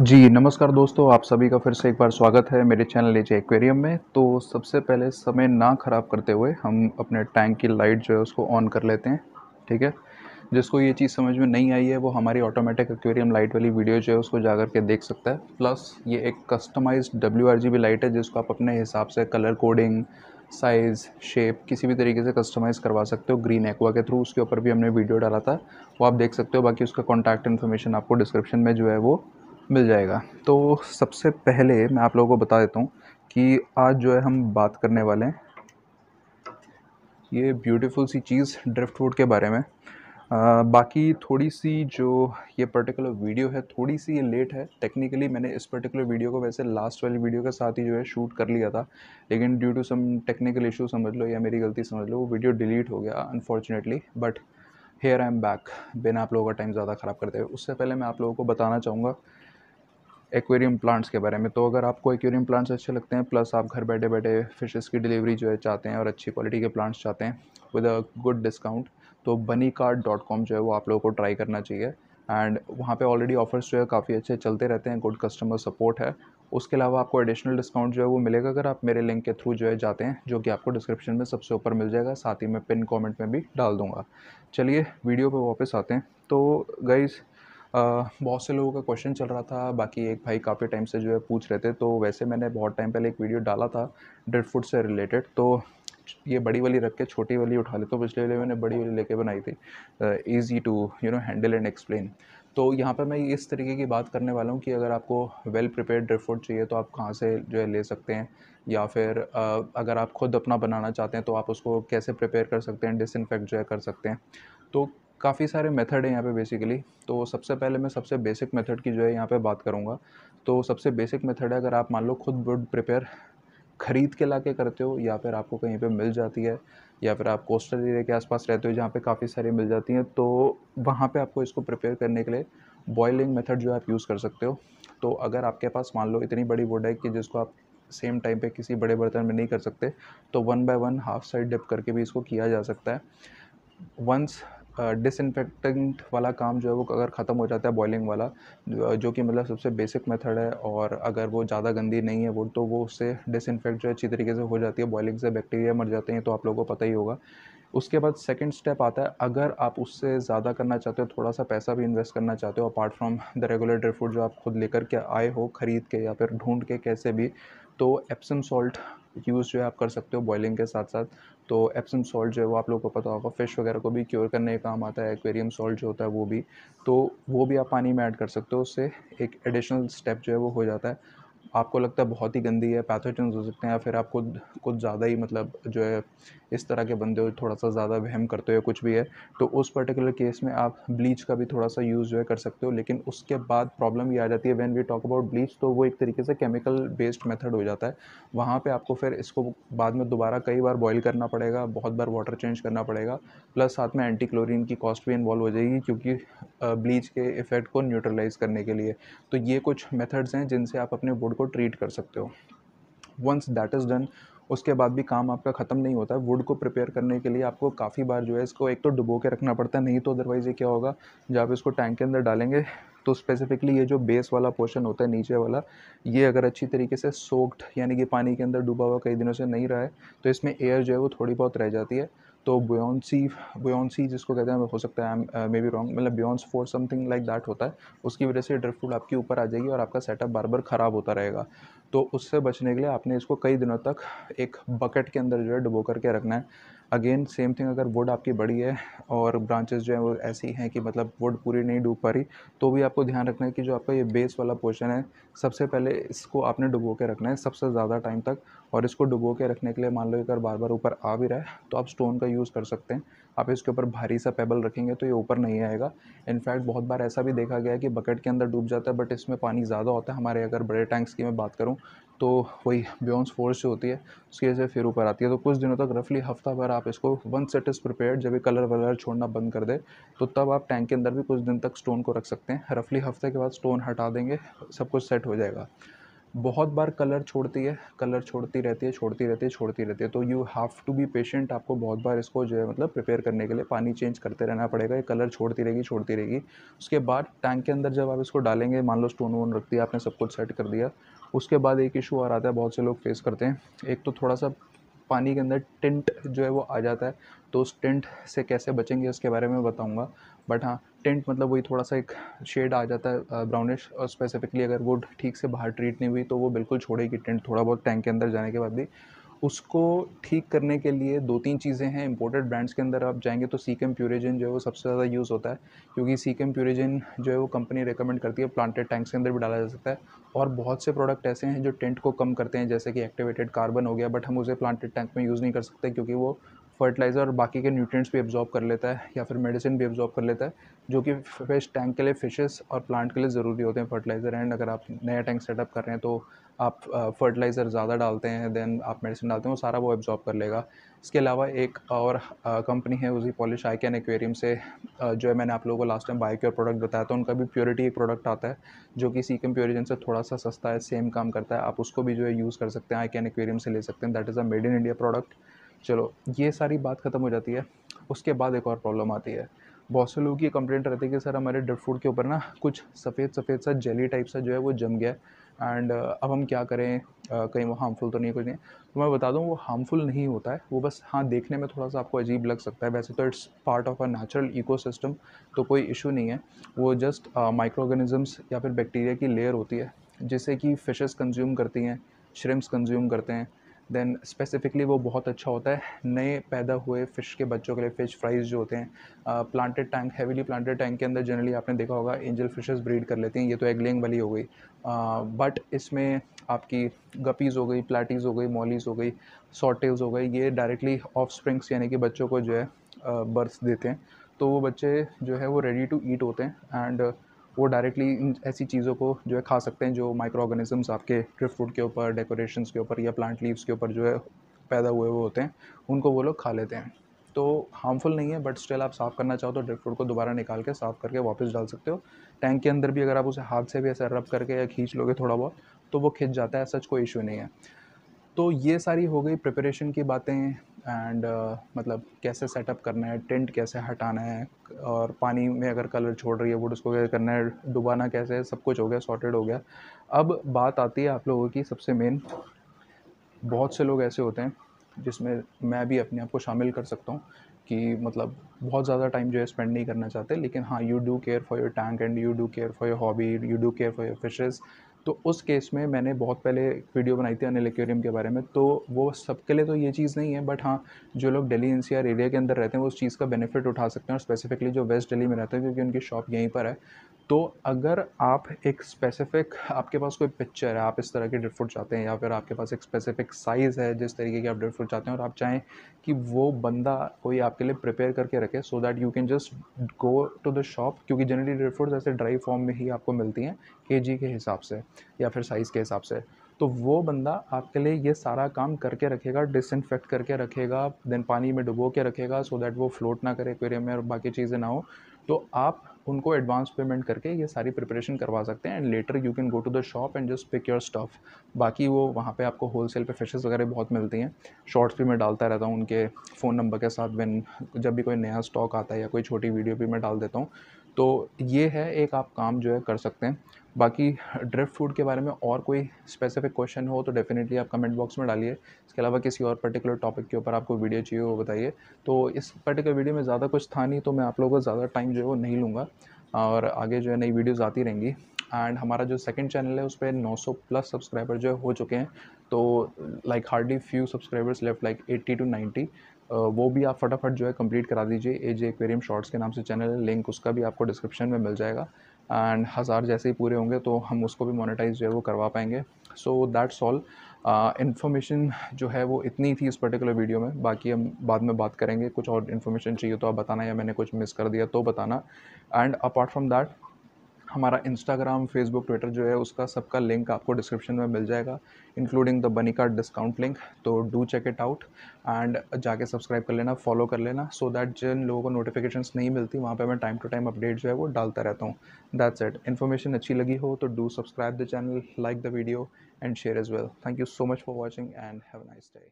जी नमस्कार दोस्तों आप सभी का फिर से एक बार स्वागत है मेरे चैनल एच एक्वेरियम में तो सबसे पहले समय ना ख़राब करते हुए हम अपने टैंक की लाइट जो है उसको ऑन कर लेते हैं ठीक है जिसको ये चीज़ समझ में नहीं आई है वो हमारी ऑटोमेटिक एक्वेरियम लाइट वाली वीडियो जो है उसको जा करके देख सकता है प्लस ये एक कस्टमाइज्ड डब्ल्यू लाइट है जिसको आप अपने हिसाब से कलर कोडिंग साइज़ शेप किसी भी तरीके से कस्टमाइज़ करवा सकते हो ग्रीन एक्वा के थ्रू उसके ऊपर भी हमने वीडियो डाला था वो आप देख सकते हो बाकी उसका कॉन्टैक्ट इन्फॉर्मेशन आपको डिस्क्रिप्शन में जो है वो मिल जाएगा तो सबसे पहले मैं आप लोगों को बता देता हूँ कि आज जो है हम बात करने वाले हैं ये ब्यूटीफुल सी चीज़ ड्रिफ्ट वुड के बारे में आ, बाकी थोड़ी सी जो ये पर्टिकुलर वीडियो है थोड़ी सी ये लेट है टेक्निकली मैंने इस पर्टिकुलर वीडियो को वैसे लास्ट वाली वीडियो के साथ ही जो है शूट कर लिया था लेकिन due to some technical issue समझ लो या मेरी गलती समझ लो वो वीडियो डिलीट हो गया unfortunately but here I am back बिना आप लोगों का टाइम ज़्यादा ख़राब करते हुए उससे पहले मैं आप लोगों को बताना चाहूँगा एक्वेरियम प्लांट्स के बारे में तो अगर आपको एक्वेरियम प्लांट्स अच्छे लगते हैं प्लस आप घर बैठे बैठे फिशेस की डिलीवरी जो है चाहते हैं और अच्छी क्वालिटी के प्लांट्स चाहते हैं विद अ गुड डिस्काउंट तो बनी कार्ड डॉट कॉम जो है वो आप लोगों को ट्राई करना चाहिए एंड वहाँ पे ऑलरेडी ऑफर्स जो है काफ़ी अच्छे चलते रहते हैं गुड कस्टमर सपोर्ट है उसके अलावा आपको एडिशनल डिस्काउंट जो है वो मिलेगा अगर आप मेरे लिंक के थ्रू जो है जाते हैं जो कि आपको डिस्क्रिप्शन में सबसे ऊपर मिल जाएगा साथ ही मैं पिन कमेंट में भी डाल दूंगा चलिए वीडियो पे वापस आते हैं तो गाइज़ बहुत से लोगों का क्वेश्चन चल रहा था बाकी एक भाई काफ़ी टाइम से जो है पूछ रहे थे तो वैसे मैंने बहुत टाइम पहले एक वीडियो डाला था डेड फूड से रिलेटेड तो ये बड़ी वाली रख के छोटी वाली उठा ले तो पिछले वाले मैंने बड़ी वाली लेके बनाई थी easy to you know handle and explain तो यहाँ पर मैं इस तरीके की बात करने वाला हूँ कि अगर आपको वेल प्रिपेयर ड्रिफ्ट चाहिए तो आप कहाँ से जो है ले सकते हैं या फिर अगर आप खुद अपना बनाना चाहते हैं तो आप उसको कैसे प्रिपेयर कर सकते हैं डिसइनफेक्ट जो है कर सकते हैं तो काफ़ी सारे मेथड हैं यहाँ पे बेसिकली तो सबसे पहले मैं सबसे बेसिक मेथड की जो है यहाँ पे बात करूँगा तो सबसे बेसिक मेथड है अगर आप मान लो खुद वुड प्रिपेयर ख़रीद के ला के करते हो या फिर आपको कहीं पे मिल जाती है या फिर आप कोस्टल एरिया के आसपास रहते हो जहाँ पे काफ़ी सारी मिल जाती हैं तो वहाँ पे आपको इसको प्रिपेयर करने के लिए बॉयलिंग मेथड जो आप यूज़ कर सकते हो तो अगर आपके पास मान लो इतनी बड़ी वुड है कि जिसको आप सेम टाइम पे किसी बड़े बर्तन में नहीं कर सकते तो one by one half side dip करके भी इसको किया जा सकता है वंस डिसइनफेक्टेंट वाला काम जो है वो अगर ख़त्म हो जाता है बॉयलिंग वाला जो कि मतलब सबसे बेसिक मेथड है और अगर वो ज़्यादा गंदी नहीं है वो तो वो उससे डिसइनफेक्ट जो है अच्छी तरीके से हो जाती है बॉयलिंग से बैक्टीरिया मर जाते हैं तो आप लोगों को पता ही होगा उसके बाद सेकंड स्टेप आता है अगर आप उससे ज़्यादा करना चाहते हो थोड़ा सा पैसा भी इन्वेस्ट करना चाहते हो apart from the regular dry fruit जो आप खुद लेकर के आए हो ख़रीद के या फिर ढूंढ के कैसे भी तो एप्सम सॉल्ट यूज़ जो है आप कर सकते हो बॉयलिंग के साथ साथ तो एप्सम सॉल्ट जो है वो आप लोगों को पता होगा फ़िश वगैरह को भी क्योर करने का काम आता है एक्वेरियम सॉल्ट जो होता है वो भी तो वो भी आप पानी में ऐड कर सकते हो उससे एक एडिशनल स्टेप जो है वो हो जाता है आपको लगता है बहुत ही गंदी है पैथोजेंस हो सकते हैं या फिर आप खुद कुछ ज़्यादा ही मतलब जो है इस तरह के बंदे हो थोड़ा सा ज़्यादा वहम करते हो कुछ भी है तो उस पर्टिकुलर केस में आप ब्लीच का भी थोड़ा सा यूज़ जो है कर सकते हो लेकिन उसके बाद प्रॉब्लम ये आ जाती है when we talk about bleach तो वो एक तरीके से केमिकल बेस्ड मेथड हो जाता है वहाँ पर आपको फिर इसको बाद में दोबारा कई बार बॉयल करना पड़ेगा बहुत बार वाटर चेंज करना पड़ेगा प्लस साथ में एंटी क्लोरिन की कॉस्ट भी इन्वॉल्व हो जाएगी क्योंकि ब्लीच के इफ़ेक्ट को न्यूट्रलाइज करने के लिए तो ये कुछ मेथड्स हैं जिनसे आप अपने वुड को ट्रीट कर सकते हो वंस दैट इज़ डन उसके बाद भी काम आपका ख़त्म नहीं होता है वुड को प्रिपेयर करने के लिए आपको काफ़ी बार जो है इसको एक तो डुबो के रखना पड़ता है नहीं तो अदरवाइज़ ये क्या होगा जब आप इसको टैंक के अंदर डालेंगे तो स्पेसिफिकली ये जो बेस वाला पोर्शन होता है नीचे वाला ये अगर अच्छी तरीके से सोक्ड यानी कि पानी के अंदर डूबा हुआ कई दिनों से नहीं रहा है तो इसमें एयर जो है वो थोड़ी बहुत रह जाती है तो ब्योंसी ब्योंसी जिसको कहते हैं हो सकता है मे बी रॉन्ग मतलब Beyonce four something like that होता है उसकी वजह से ड्रिफ्ट फूड आपके ऊपर आ जाएगी और आपका सेटअप बार बार ख़राब होता रहेगा तो उससे बचने के लिए आपने इसको कई दिनों तक एक बकेट के अंदर जो है डुबो करके रखना है अगेन सेम थिंग अगर वुड आपकी बड़ी है और ब्रांचेस जो है वो ऐसी हैं कि मतलब वुड पूरी नहीं डूब पा रही तो भी आपको ध्यान रखना है कि जो आपका ये बेस वाला पोर्शन है सबसे पहले इसको आपने डुबो के रखना है सबसे ज़्यादा टाइम तक और इसको डुबो के रखने के लिए मान लो अगर बार बार ऊपर आ भी रहा है तो आप स्टोन का यूज़ कर सकते हैं आप इसके ऊपर भारी सा पेबल रखेंगे तो ये ऊपर नहीं आएगा इनफैक्ट बहुत बार ऐसा भी देखा गया है कि बकेट के अंदर डूब जाता है बट इसमें पानी ज़्यादा होता है हमारे अगर बड़े टैंक्स की मैं बात करूँ तो वही ब्योन्स फोर्स जो होती है उसकी वजह से फिर ऊपर आती है तो कुछ दिनों तक रफली हफ्ता भर आप इसको वन सेट इज़ प्रिपेयर जब ये कलर वलर छोड़ना बंद कर दे तो तब आप टैंक के अंदर भी कुछ दिन तक स्टोन को रख सकते हैं रफली हफ्ते के बाद स्टोन हटा देंगे सब कुछ सेट हो जाएगा बहुत बार कलर छोड़ती है कलर छोड़ती रहती है छोड़ती रहती है छोड़ती रहती है तो you have to be patient आपको बहुत बार इसको जो है मतलब प्रिपेयर करने के लिए पानी चेंज करते रहना पड़ेगा ये कलर छोड़ती रहेगी छोड़ती रहेगी उसके बाद टैंक के अंदर जब आप इसको डालेंगे मान लो स्टोन वोन रख दिया आपने सब कुछ सेट कर दिया उसके बाद एक इशू और आता है बहुत से लोग फेस करते हैं एक तो थोड़ा सा पानी के अंदर टेंट जो है वो आ जाता है तो उस टेंट से कैसे बचेंगे उसके बारे में बताऊंगा बट हाँ टेंट मतलब वही थोड़ा सा एक शेड आ जाता है ब्राउनिश और स्पेसिफिकली अगर वो ठीक से बाहर ट्रीट नहीं हुई तो वो बिल्कुल छोड़ेगी टेंट थोड़ा बहुत टैंक के अंदर जाने के बाद भी उसको ठीक करने के लिए दो तीन चीज़ें हैं इंपोर्टेड ब्रांड्स के अंदर आप जाएंगे तो सीकेम प्यूरेजन जो है वो सबसे ज़्यादा यूज़ होता है क्योंकि सीकेम प्यूरेजन जो है वो कंपनी रिकमेंड करती है प्लांटेड टैंक्स के अंदर भी डाला जा सकता है और बहुत से प्रोडक्ट ऐसे हैं जो टेंट को कम करते हैं जैसे कि एक्टिवेटेड कार्बन हो गया बट हम उसे प्लांटेड टैंक में यूज़ नहीं कर सकते क्योंकि वो फर्टिलाइज़र और बाकी के न्यूट्रिएंट्स भी एब्जॉर्ब कर लेता है या फिर मेडिसिन भी एब्जॉर्ब कर लेता है जो कि फिश टैंक के लिए फिशेस और प्लांट के लिए ज़रूरी होते हैं फर्टिलाइज़र एंड अगर आप नया टैंक सेटअप कर रहे हैं तो आप फर्टिलाइज़र ज़्यादा डालते हैं देन आप मेडिसिन डालते हैं वो सारा वो एब्जॉर्ब कर लेगा इसके अलावा एक और कंपनी है उसी पॉलिश आई कैन एक्वेरियम से जो है मैंने आप लोगों को लास्ट टाइम बाइक्योर प्रोडक्ट बताया था उनका भी प्योरिटी एक प्रोडक्ट आता है जो कि सीकम प्योरिजन से थोड़ा सा सस्ता है सेम काम करता है आप उसको भी जो है यूज़ कर सकते हैं आई कैन एक्वेरियम से ले सकते हैं that is a made in India product चलो ये सारी बात ख़त्म हो जाती है उसके बाद एक और प्रॉब्लम आती है बहुत से लोगों की कंप्लेंट रहती है कि सर हमारे ड्रेड फूड के ऊपर ना कुछ सफ़ेद सफ़ेद सा जेली टाइप सा जो है वो जम गया है एंड uh, अब हम क्या करें uh, कहीं वो हार्मफुल तो नहीं कुछ नहीं तो मैं बता दूं वो हार्मफुल नहीं होता है वो बस हाँ देखने में थोड़ा सा आपको अजीब लग सकता है वैसे तो it's part of a natural ecosystem तो कोई इशू नहीं है वो जस्ट माइक्रो ऑर्गेनिजम्स या फिर बैक्टीरिया की लेयर होती है जिससे कि फ़िशेस कंज्यूम करती हैं श्रिम्स कंज्यूम करते हैं देन स्पेसिफिकली वो बहुत अच्छा होता है नए पैदा हुए फ़िश के बच्चों के लिए फ़िश फ्राइज़ जो होते हैं planted tank heavily planted tank के अंदर जनरली आपने देखा होगा एंजल फिशेस ब्रीड कर लेते हैं ये तो एगलिंग वाली हो गई बट इसमें आपकी गपीज़ हो गई प्लाटीज़ हो गई मॉलीज़ हो गई सॉटेल्स हो गई ये डायरेक्टली ऑफ स्प्रिंग्स यानी कि बच्चों को जो है बर्थ देते हैं तो वो बच्चे जो है वो रेडी टू ईट होते हैं एंड वो डायरेक्टली इन ऐसी चीज़ों को जो है खा सकते हैं जो माइक्रो ऑर्गेनिजम्स आपके ड्रिफ्ट फ्रूट के ऊपर डेकोरेशन के ऊपर या प्लांट लीव्स के ऊपर जो है पैदा हुए हुए होते हैं उनको वो लोग खा लेते हैं तो हार्मफुल नहीं है बट स्टिल आप साफ़ करना चाहो तो ड्रिफ्ट फ्रूट को दोबारा निकाल के साफ़ करके वापस डाल सकते हो टैंक के अंदर भी अगर आप उसे हाथ से भी ऐसा रब करके या खींच लोगे थोड़ा बहुत तो वो खिंच जाता है सच कोई इशू नहीं है तो ये सारी हो गई प्रिपरेशन की बातें एंड uh, मतलब कैसे सेटअप करना है टेंट कैसे हटाना है और पानी में अगर कलर छोड़ रही है वुड उसको क्या करना है डुबाना कैसे है सब कुछ हो गया सॉर्टेड हो गया अब बात आती है आप लोगों की सबसे मेन बहुत से लोग ऐसे होते हैं जिसमें मैं भी अपने आप को शामिल कर सकता हूँ कि मतलब बहुत ज़्यादा टाइम जो है स्पेंड नहीं करना चाहते लेकिन हाँ you do care for your tank and you do care for your hobby you do care for your fishes तो उस केस में मैंने बहुत पहले वीडियो बनाई थी अनिल एक्वेरियम के बारे में तो वो सबके लिए तो ये चीज़ नहीं है बट हाँ जो लोग दिल्ली एन एरिया के अंदर रहते हैं वो उस चीज़ का बेनिफिट उठा सकते हैं और स्पेसिफिकली जो वेस्ट दिल्ली में रहते हैं क्योंकि उनकी शॉप यहीं पर है तो अगर आप एक स्पेसिफिक आपके पास कोई पिक्चर है आप इस तरह के ड्रिफ्ट चाहते हैं या फिर आपके पास एक स्पेसिफिक साइज़ है जिस तरीके की आप ड्रिफ्ट चाहते हैं और आप चाहें कि वो बंदा कोई आपके लिए प्रिपेयर करके रखे so that you can just go to the shop क्योंकि जनरली ड्रिफ्ट ऐसे ड्राई फॉर्म में ही आपको मिलती हैं के जी के हिसाब से या फिर साइज़ के हिसाब से तो वो बंदा आपके लिए ये सारा काम करके रखेगा डिसइनफेक्ट करके रखेगा देन पानी में डुबो के रखेगा सो so दैट वो फ्लोट ना करे एक्वेरियम में और बाकी चीज़ें ना हो तो आप उनको एडवांस पेमेंट करके ये सारी प्रिपरेशन करवा सकते हैं and later you can go to the shop and just pick your stuff बाकी वो वहाँ पे आपको होल सेल पर फिशेज़ वगैरह बहुत मिलती हैं शॉर्ट्स भी मैं डालता रहता हूँ उनके फ़ोन नंबर के साथ वन जब भी कोई नया स्टॉक आता है या कोई छोटी वीडियो भी मैं डाल देता हूँ तो ये है एक आप काम जो है कर सकते हैं बाकी ड्रिफ्ट फूड के बारे में और कोई स्पेसिफिक क्वेश्चन हो तो डेफिनेटली आप कमेंट बॉक्स में डालिए इसके अलावा किसी और पर्टिकुलर टॉपिक के ऊपर आपको वीडियो चाहिए वो बताइए तो इस पर्टिकुलर वीडियो में ज़्यादा कुछ था नहीं तो मैं आप लोगों का ज़्यादा टाइम जो है वो नहीं लूँगा और आगे जो है नई वीडियोज़ आती रहेंगी एंड हमारा जो सेकंड चैनल है उस पर नौ प्लस सब्सक्राइबर जो है हो चुके हैं तो like hardly few subscribers left like eighty two ninety वो भी आप फटाफट जो है कंप्लीट करा दीजिए ए जे एक्वेरियम शॉर्ट्स के नाम से चैनल है लिंक उसका भी आपको डिस्क्रिप्शन में मिल जाएगा एंड हज़ार जैसे ही पूरे होंगे तो हम उसको भी मोनेटाइज जो है वो करवा पाएंगे सो दैट्स ऑल इन्फॉर्मेशन जो है वो इतनी थी इस पर्टिकुलर वीडियो में बाकी हम बाद में बात करेंगे कुछ और इन्फॉर्मेशन चाहिए तो आप बताना या मैंने कुछ मिस कर दिया तो बताना एंड अपार्ट फ्रॉम दैट हमारा इंस्टाग्राम फेसबुक ट्विटर जो है उसका सबका लिंक आपको डिस्क्रिप्शन में मिल जाएगा इंक्लूडिंग द बनी का डिस्काउंट लिंक तो do check it out and जाके सब्सक्राइब कर लेना फॉलो कर लेना सो दैट जिन लोगों को नोटिफिकेशन नहीं मिलती वहाँ पे मैं टाइम टू टाइम अपडेट जो है वो डालता रहता हूँ दैट्स एट इन्फॉर्मेशन अच्छी लगी हो तो do subscribe the channel like the video and share as well thank you so much for watching and have nice day